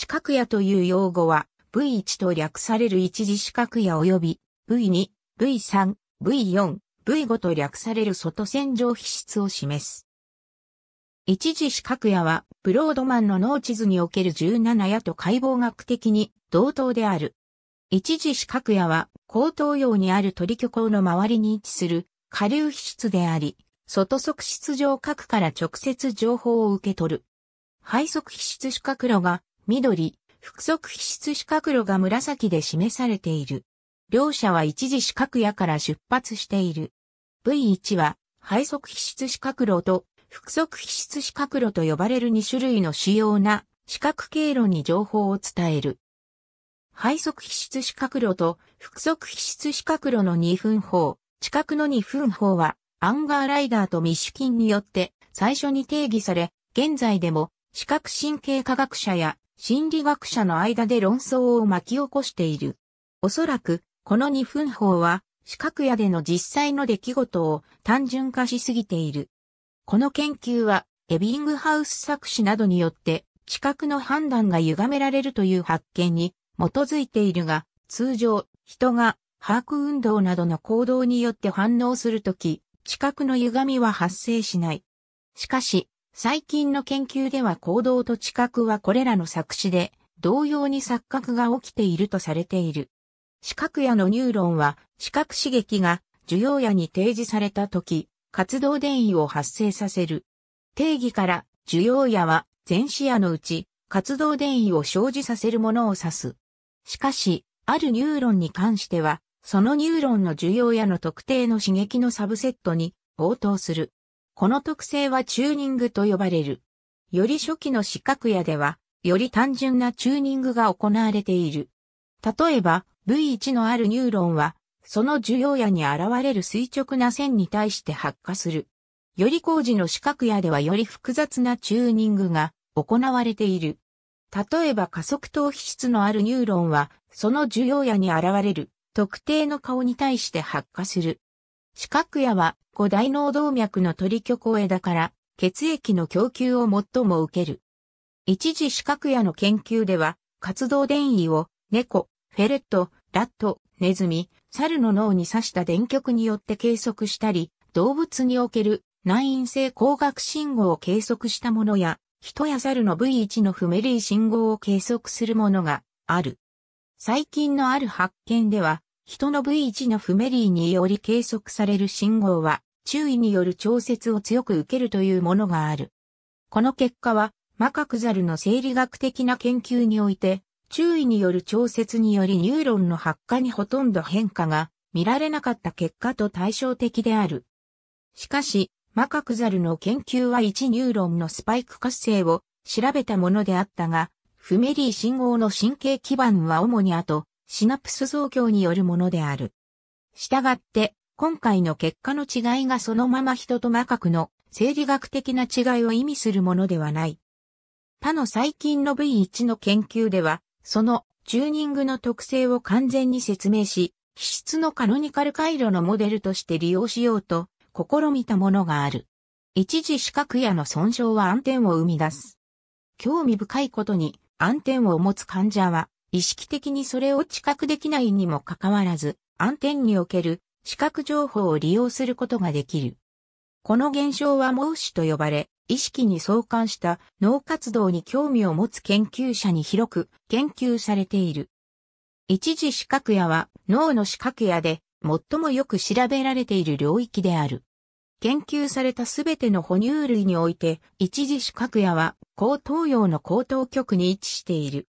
四角野という用語は V1 と略される一次四角野及び V2、V3、V4、V5 と略される外線上皮質を示す。一次四角野はブロードマンの脳地図における17野と解剖学的に同等である。一次四角野は高等用にある鳥巨口の周りに位置する下流皮質であり、外側質上核から直接情報を受け取る。肺側皮質四角路が緑、複足皮質四角炉が紫で示されている。両者は一時四角屋から出発している。V1 は、配足皮質四角炉と、複足皮質四角炉と呼ばれる2種類の主要な四角経路に情報を伝える。配足皮質四角炉と複足皮質四角炉の2分法、近角の2分法は、アンガーライダーとミシュキンによって最初に定義され、現在でも視覚神経科学者や心理学者の間で論争を巻き起こしている。おそらく、この二分法は、視覚野での実際の出来事を単純化しすぎている。この研究は、エビングハウス作詞などによって、知覚の判断が歪められるという発見に基づいているが、通常、人が把握運動などの行動によって反応するとき、知覚の歪みは発生しない。しかし、最近の研究では行動と知覚はこれらの作詞で、同様に錯覚が起きているとされている。視覚野のニューロンは、視覚刺激が受容野に提示された時、活動電位を発生させる。定義から受容野は全視野のうち活動電位を生じさせるものを指す。しかし、あるニューロンに関しては、そのニューロンの受容野の特定の刺激のサブセットに応答する。この特性はチューニングと呼ばれる。より初期の四角屋では、より単純なチューニングが行われている。例えば、V1 のあるニューロンは、その受容野に現れる垂直な線に対して発火する。より工事の四角屋ではより複雑なチューニングが行われている。例えば加速等皮質のあるニューロンは、その受容野に現れる特定の顔に対して発火する。四角屋は五大脳動脈の鳥虚構枝から血液の供給を最も受ける。一時四角屋の研究では、活動電位を猫、フェレット、ラット、ネズミ、猿の脳に刺した電極によって計測したり、動物における内因性光学信号を計測したものや、人や猿の V1 の不明類信号を計測するものがある。最近のある発見では、人の V1 のフメリーにより計測される信号は、注意による調節を強く受けるというものがある。この結果は、マカクザルの生理学的な研究において、注意による調節によりニューロンの発火にほとんど変化が見られなかった結果と対照的である。しかし、マカクザルの研究は1ニューロンのスパイク活性を調べたものであったが、フメリー信号の神経基盤は主に後、シナプス増強によるものである。したがって、今回の結果の違いがそのまま人と魔核の生理学的な違いを意味するものではない。他の細菌の V1 の研究では、そのチューニングの特性を完全に説明し、皮質のカノニカル回路のモデルとして利用しようと試みたものがある。一時視覚やの損傷は暗転を生み出す。興味深いことに暗転を持つ患者は意識的にそれを知覚できないにもかかわらず、暗点における視覚情報を利用することができる。この現象は盲視と呼ばれ、意識に相関した脳活動に興味を持つ研究者に広く研究されている。一時視覚野は脳の視覚野で最もよく調べられている領域である。研究されたすべての哺乳類において一時視覚野は高等葉の高等極に位置している。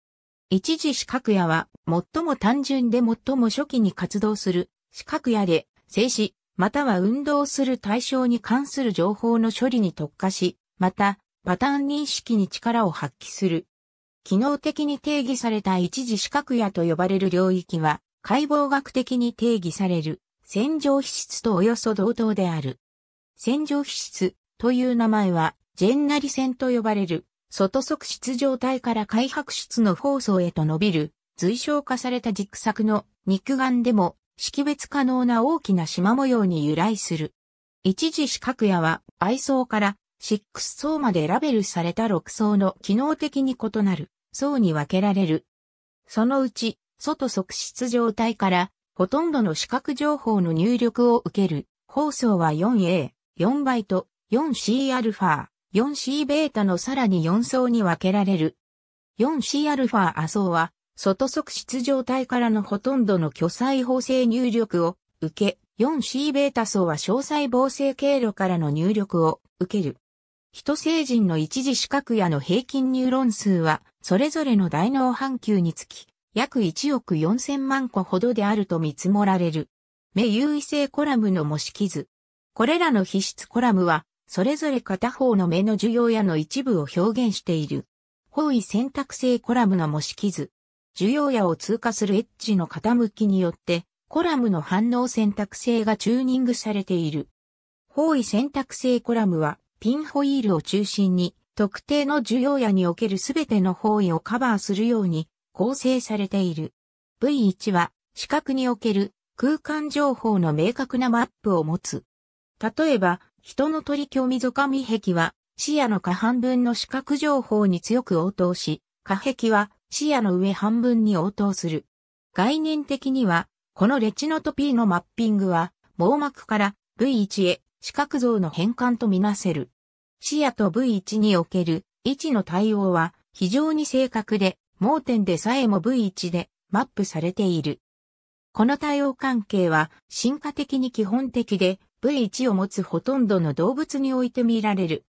一時四角屋は、最も単純で最も初期に活動する、四角屋で、静止、または運動する対象に関する情報の処理に特化し、また、パターン認識に力を発揮する。機能的に定義された一時四角屋と呼ばれる領域は、解剖学的に定義される、洗浄皮質とおよそ同等である。洗浄皮質という名前は、ジェンナリ線と呼ばれる外側室状態から開白室の放送へと伸びる、随象化された軸索の肉眼でも識別可能な大きな縞模様に由来する。一時四角屋は、愛層から6層までラベルされた6層の機能的に異なる層に分けられる。そのうち、外側室状態からほとんどの視覚情報の入力を受ける放送は 4A、4倍と 4Cα、4C ベータのさらに4層に分けられる。4C アルファ亜層は、外側質状態からのほとんどの巨細胞性入力を受け、4C ベータ層は小細胞性経路からの入力を受ける。人成人の一時視覚野の平均ニューロン数は、それぞれの大脳半球につき、約1億4000万個ほどであると見積もられる。目優位性コラムの模式図。これらの皮質コラムは、それぞれ片方の目の需要やの一部を表現している。方位選択性コラムの模式図。需要やを通過するエッジの傾きによって、コラムの反応選択性がチューニングされている。方位選択性コラムは、ピンホイールを中心に、特定の需要やにおけるすべての方位をカバーするように構成されている。V1 は、視覚における空間情報の明確なマップを持つ。例えば、人の鳥興味ゾカミ壁は、視野の下半分の視覚情報に強く応答し、下壁は視野の上半分に応答する。概念的には、このレチノトピーのマッピングは、網膜から V1 へ視覚像の変換とみなせる。視野と V1 における位置の対応は非常に正確で、盲点でさえも V1 でマップされている。この対応関係は進化的に基本的で、V1 を持つほとんどの動物において見られる。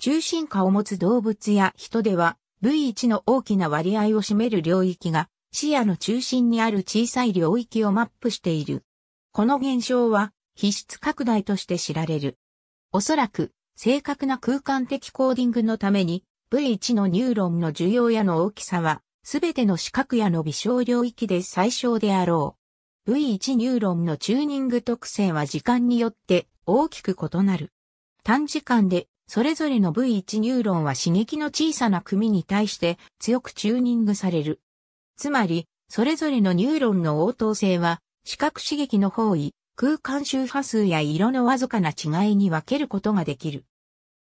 中心化を持つ動物や人では V1 の大きな割合を占める領域が視野の中心にある小さい領域をマップしている。この現象は皮質拡大として知られる。おそらく正確な空間的コーディングのために V1 のニューロンの需要やの大きさはすべての視覚やの微小領域で最小であろう。V1 ニューロンのチューニング特性は時間によって大きく異なる。短時間でそれぞれの V1 ニューロンは刺激の小さな組に対して強くチューニングされる。つまり、それぞれのニューロンの応答性は、視覚刺激の方位、空間周波数や色のわずかな違いに分けることができる。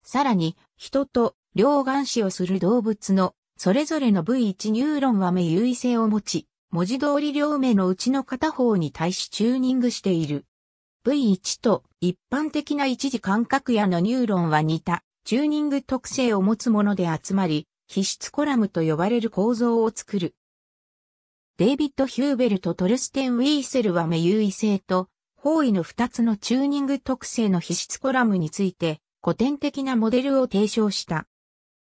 さらに、人と両眼視をする動物の、それぞれの V1 ニューロンは目優位性を持ち、文字通り両目のうちの片方に対しチューニングしている。V1 と一般的な一次感覚やのニューロンは似た、チューニング特性を持つもので集まり、皮質コラムと呼ばれる構造を作る。デイビッド・ヒューベルとトルステン・ウィーセルは目優位性と方位の2つのチューニング特性の皮質コラムについて古典的なモデルを提唱した。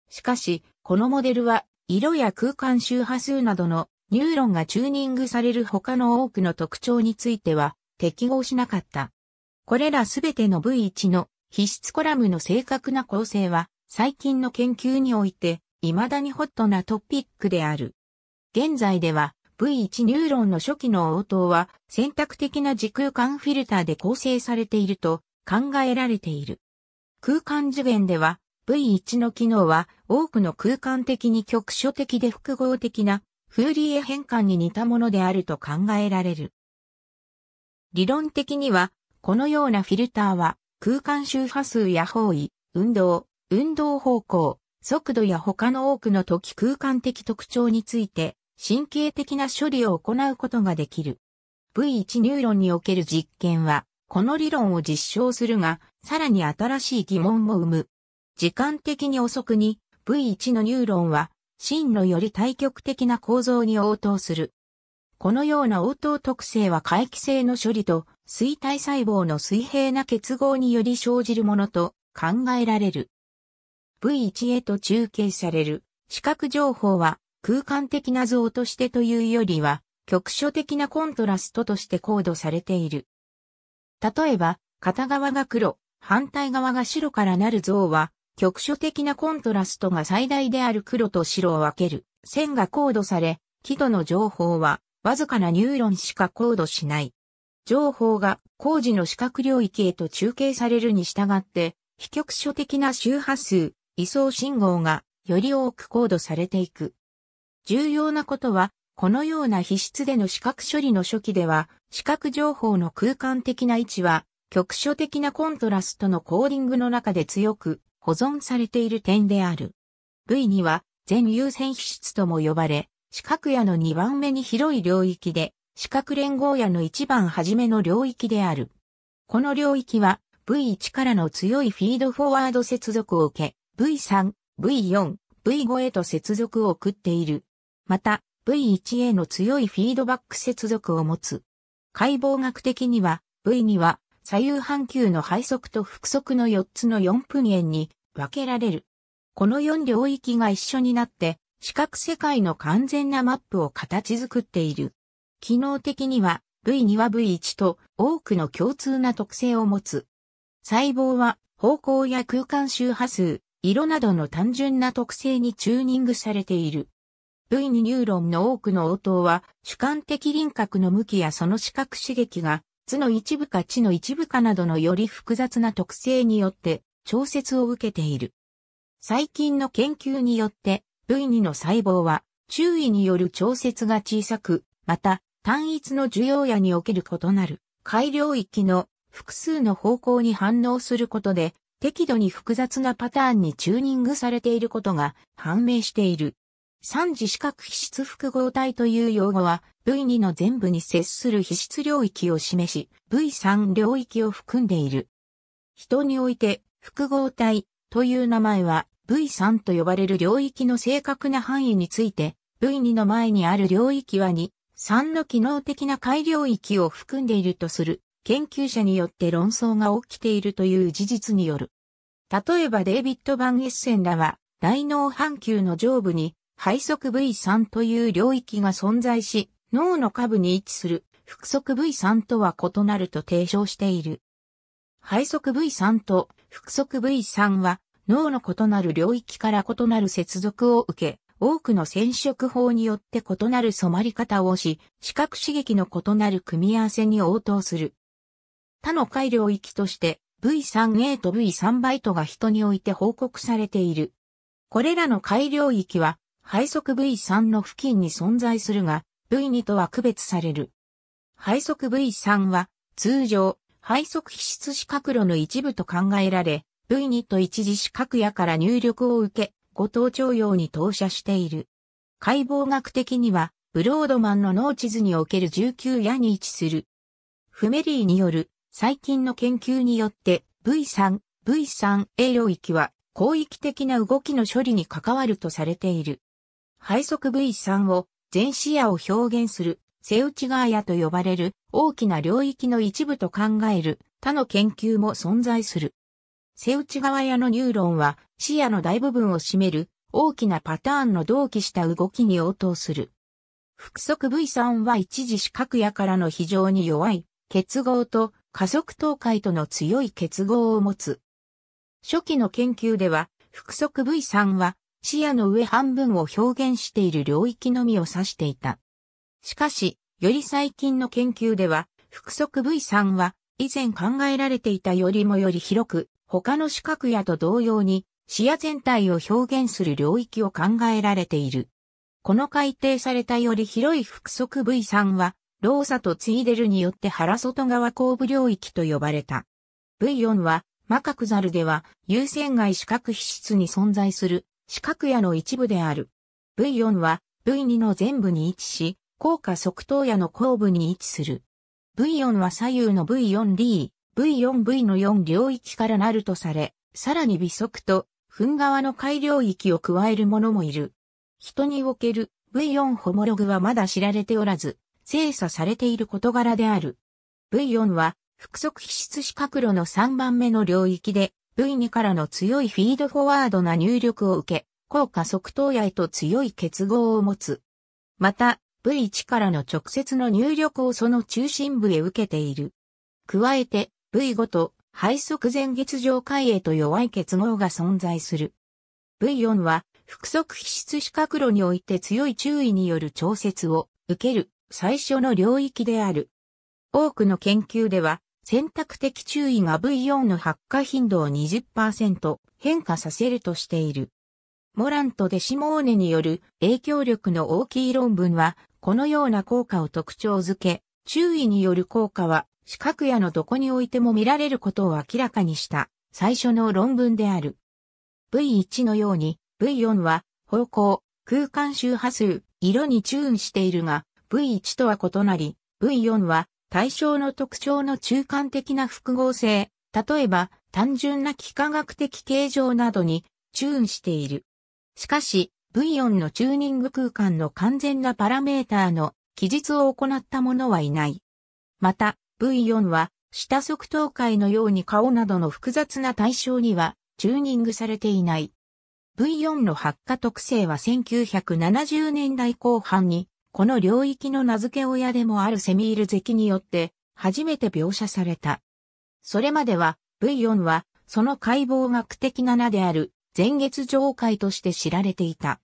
しかし、このモデルは色や空間周波数などのニューロンがチューニングされる他の多くの特徴については適合しなかった。これらすべての V1 の皮質コラムの正確な構成は最近の研究において未だにホットなトピックである。現在では V1 ニューロンの初期の応答は選択的な時空間フィルターで構成されていると考えられている。空間次元では V1 の機能は多くの空間的に局所的で複合的なフーリエ変換に似たものであると考えられる。理論的には、このようなフィルターは、空間周波数や方位、運動、運動方向、速度や他の多くの時空間的特徴について、神経的な処理を行うことができる。V1 ニューロンにおける実験は、この理論を実証するが、さらに新しい疑問も生む。時間的に遅くに V1 のニューロンは真のより対極的な構造に応答する。このような応答特性は回帰性の処理と水体細胞の水平な結合により生じるものと考えられる。V1 へと中継される視覚情報は空間的な像としてというよりは局所的なコントラストとしてコードされている。例えば、片側が黒、反対側が白からなる像は局所的なコントラストが最大である黒と白を分ける線がコードされ、輝度の情報はわずかなニューロンしかコードしない。情報が工事の視覚領域へと中継されるに従って、非局所的な周波数、位相信号がより多くコードされていく。重要なことは、このような皮質での視覚処理の初期では、視覚情報の空間的な位置は、局所的なコントラストのコーディングの中で強く保存されている点である。V2 は全優先皮質とも呼ばれ、四角屋の2番目に広い領域で、四角連合屋の一番初めの領域である。この領域は V1 からの強いフィードフォワード接続を受け、V3、V4、V5 へと接続を送っている。また、V1 への強いフィードバック接続を持つ。解剖学的には、V2 は左右半球の配速と複速の4つの4分円に分けられる。この4領域が一緒になって、視覚世界の完全なマップを形作っている。機能的には V2 は V1 と多くの共通な特性を持つ。細胞は方向や空間周波数、色などの単純な特性にチューニングされている。V2 ニューロンの多くの応答は主観的輪郭の向きやその視覚刺激が図の一部か地の一部かなどのより複雑な特性によって調節を受けている。最近の研究によって V2 の細胞は注意による調節が小さく、また単一の受容野における異なる改良域の複数の方向に反応することで適度に複雑なパターンにチューニングされていることが判明している。三次四角皮質複合体という用語は V2 の全部に接する皮質領域を示し V3 領域を含んでいる。人において複合体という名前は V3 と呼ばれる領域の正確な範囲について V2 の前にある領域は2、3の機能的な改領域を含んでいるとする研究者によって論争が起きているという事実による。例えばデイビッド・バン・エッセンらは大脳半球の上部に肺側 V3 という領域が存在し、脳の下部に位置する腹側 V3 とは異なると提唱している。肺側 V3 と腹側 V3 は脳の異なる領域から異なる接続を受け、多くの染色法によって異なる染まり方をし、視覚刺激の異なる組み合わせに応答する。他の回領域として V3A と V3 バイトが人において報告されている。これらの改良域は配速 V3 の付近に存在するが、V2 とは区別される。配速 V3 は、通常、配速皮質四角路の一部と考えられ、V2 と一次四角野から入力を受け、後頭徴用に投射している。解剖学的には、ブロードマンの脳地図における19野に位置する。フメリーによる最近の研究によって V3、V3A 領域は広域的な動きの処理に関わるとされている。配速 V3 を全視野を表現する背内側野と呼ばれる大きな領域の一部と考える他の研究も存在する。背内側野のニューロンは視野の大部分を占める大きなパターンの同期した動きに応答する。複速 V3 は一時視覚野からの非常に弱い結合と加速倒壊との強い結合を持つ。初期の研究では、複速 V3 は視野の上半分を表現している領域のみを指していた。しかし、より最近の研究では、複足 V3 は以前考えられていたよりもより広く、他の視覚野と同様に視野全体を表現する領域を考えられている。この改定されたより広い複足 V3 は、ローサとツイデルによって腹外側後部領域と呼ばれた。V4 は、マカクザルでは、優先外視覚皮質に存在する四角矢の一部である。V4 は V2 の全部に位置し、高下側頭矢の後部に位置する。V4 は左右の V4D、V4V の4領域からなるとされ、さらに微速と、糞側の改良域を加える者もいる。人における V4 ホモログはまだ知られておらず、精査されている事柄である。V4 は、複足皮質四角炉の3番目の領域で、V2 からの強いフィードフォワードな入力を受け、効果側頭野へと強い結合を持つ。また、V1 からの直接の入力をその中心部へ受けている。加えて、V5 と配側前月上回へと弱い結合が存在する。V4 は、複足皮質四角路において強い注意による調節を受ける最初の領域である。多くの研究では、選択的注意が V4 の発火頻度を20%変化させるとしている。モラント・デシモーネによる影響力の大きい論文は、このような効果を特徴づけ、注意による効果は、視覚やのどこにおいても見られることを明らかにした最初の論文である。V1 のように V4 は方向、空間周波数、色にチューンしているが、V1 とは異なり、V4 は対象の特徴の中間的な複合性、例えば単純な幾何学的形状などにチューンしている。しかし、V4 のチューニング空間の完全なパラメーターの記述を行った者はいない。また、V4 は、下側頭解のように顔などの複雑な対象には、チューニングされていない。V4 の発火特性は1970年代後半にこの領域の名付け親でもあるセミール関によって初めて描写された。それまでは V4 はその解剖学的な名である前月上界として知られていた。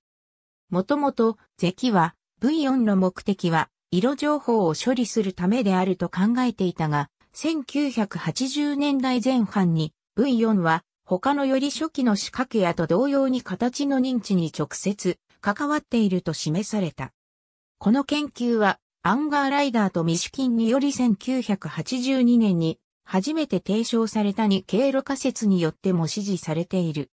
もともと関は V4 の目的は色情報を処理するためであると考えていたが、1980年代前半に V4 は他のより初期の仕掛けやと同様に形の認知に直接関わっていると示された。この研究は、アンガーライダーとミシュキンにより1982年に初めて提唱されたに経路仮説によっても支持されている。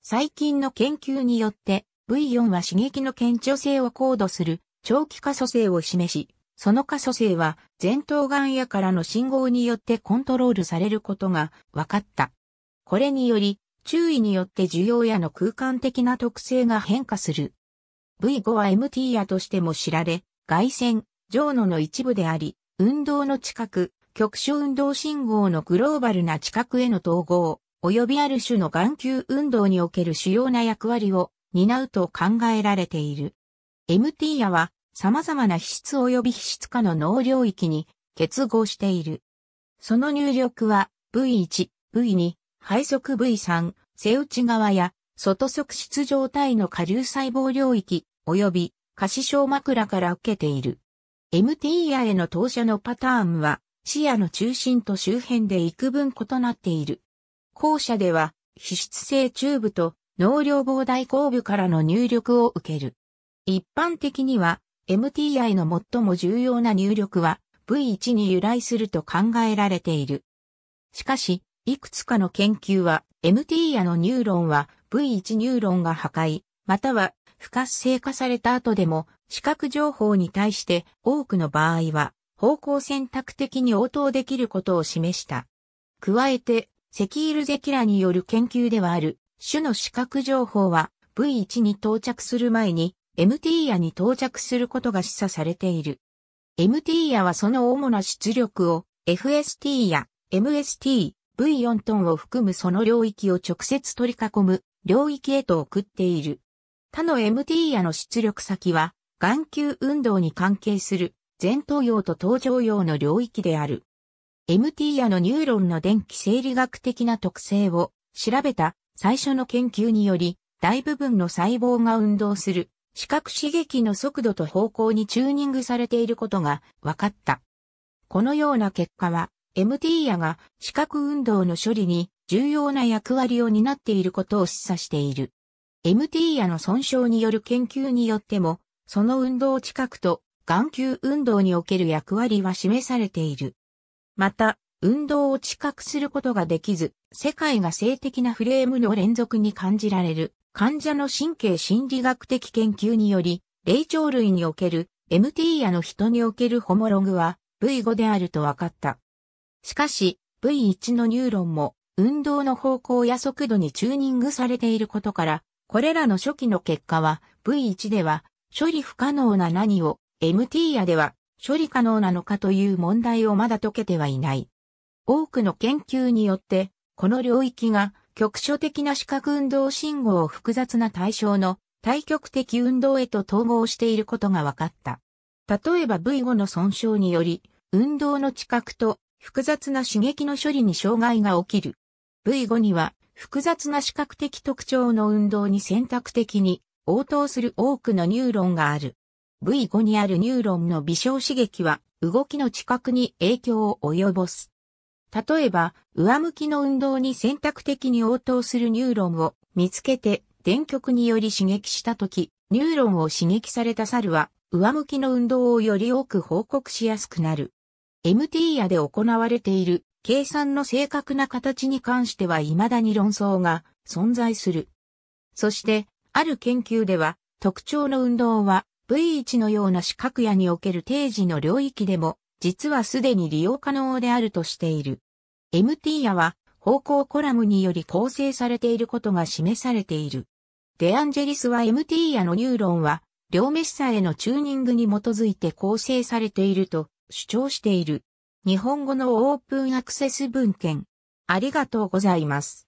最近の研究によって V4 は刺激の顕著性を高度する長期可塑性を示し、その可塑性は前頭眼野からの信号によってコントロールされることが分かった。これにより、注意によって需要やの空間的な特性が変化する V5 は MT 野としても知られ、外線、上野の一部であり、運動の近く、局所運動信号のグローバルな近くへの統合、及びある種の眼球運動における主要な役割を担うと考えられている。MT 野は様々な皮質及び皮質化の脳領域に結合している。その入力は V1、V2、配側 V3、背内側や外側質状態の下流細胞領域、及び視症枕から受けている。MT i への投射のパターンは、視野の中心と周辺で幾分異なっている。後者では、皮質性チューブと脳量膨大後部からの入力を受ける。一般的には、MTI の最も重要な入力は V1 に由来すると考えられている。しかし、いくつかの研究は、MTI のニューロンは V1 ニューロンが破壊、または不活性化された後でも、視覚情報に対して多くの場合は、方向選択的に応答できることを示した。加えて、セキール・ゼキラによる研究ではある、種の視覚情報は V1 に到着する前に MT ヤに到着することが示唆されている。MT ヤはその主な出力を FST や MST、V4 トンを含むその領域を直接取り囲む領域へと送っている。他の MT 矢の出力先は、眼球運動に関係する前頭葉と頭上葉の領域である。MT 矢のニューロンの電気生理学的な特性を調べた最初の研究により、大部分の細胞が運動する視覚刺激の速度と方向にチューニングされていることが分かった。このような結果は、MT 矢が視覚運動の処理に重要な役割を担っていることを示唆している。MT 野の損傷による研究によっても、その運動近くと眼球運動における役割は示されている。また、運動を知覚することができず、世界が性的なフレームの連続に感じられる、患者の神経心理学的研究により、霊長類における MT 野の人におけるホモログは V5 であると分かった。しかし、V1 のニューロンも運動の方向や速度にチューニングされていることから、これらの初期の結果は V1 では処理不可能な何を MT やでは処理可能なのかという問題をまだ解けてはいない。多くの研究によって、この領域が局所的な視覚運動信号を複雑な対象の対極的運動へと統合していることが分かった。例えば V5 の損傷により、運動の知覚と複雑な刺激の処理に障害が起きる。V5 には複雑な視覚的特徴の運動に選択的に応答する多くのニューロンがある。V5 にあるニューロンの微小刺激は動きの知覚に影響を及ぼす。例えば、上向きの運動に選択的に応答するニューロンを見つけて電極により刺激したとき、ニューロンを刺激された猿は上向きの運動をより多く報告しやすくなる。MT 野で行われている計算の正確な形に関しては未だに論争が存在する。そして、ある研究では、特徴の運動は V1 のような四角野における定時の領域でも、実はすでに利用可能であるとしている。MT 野は方向コラムにより構成されていることが示されている。デアンジェリスは MT 野のニューロンは、両メッサへのチューニングに基づいて構成されていると主張している。日本語のオープンアクセス文献。ありがとうございます。